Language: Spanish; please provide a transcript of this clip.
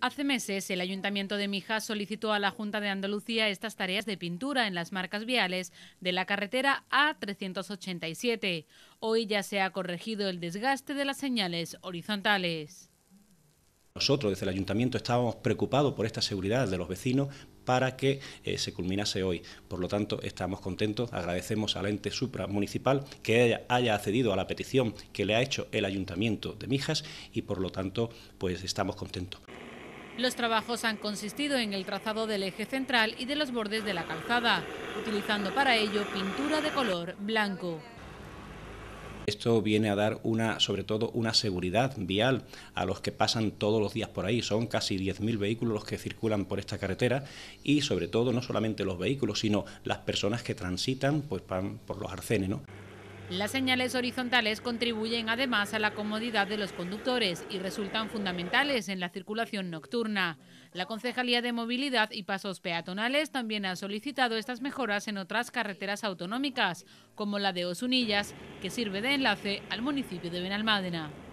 Hace meses, el Ayuntamiento de Mijas solicitó a la Junta de Andalucía estas tareas de pintura en las marcas viales de la carretera A387. Hoy ya se ha corregido el desgaste de las señales horizontales. Nosotros desde el ayuntamiento estábamos preocupados por esta seguridad de los vecinos para que eh, se culminase hoy. Por lo tanto, estamos contentos, agradecemos al ente supramunicipal que haya, haya, accedido a la petición que le ha hecho el ayuntamiento de Mijas y por lo tanto, pues estamos contentos. Los trabajos han consistido en el trazado del eje central y de los bordes de la calzada, utilizando para ello pintura de color blanco. Esto viene a dar una, sobre todo, una seguridad vial a los que pasan todos los días por ahí. Son casi 10.000 vehículos los que circulan por esta carretera y, sobre todo, no solamente los vehículos, sino las personas que transitan pues, por los arcenes. Las señales horizontales contribuyen además a la comodidad de los conductores y resultan fundamentales en la circulación nocturna. La Concejalía de Movilidad y Pasos Peatonales también ha solicitado estas mejoras en otras carreteras autonómicas, como la de Osunillas, que sirve de enlace al municipio de Benalmádena.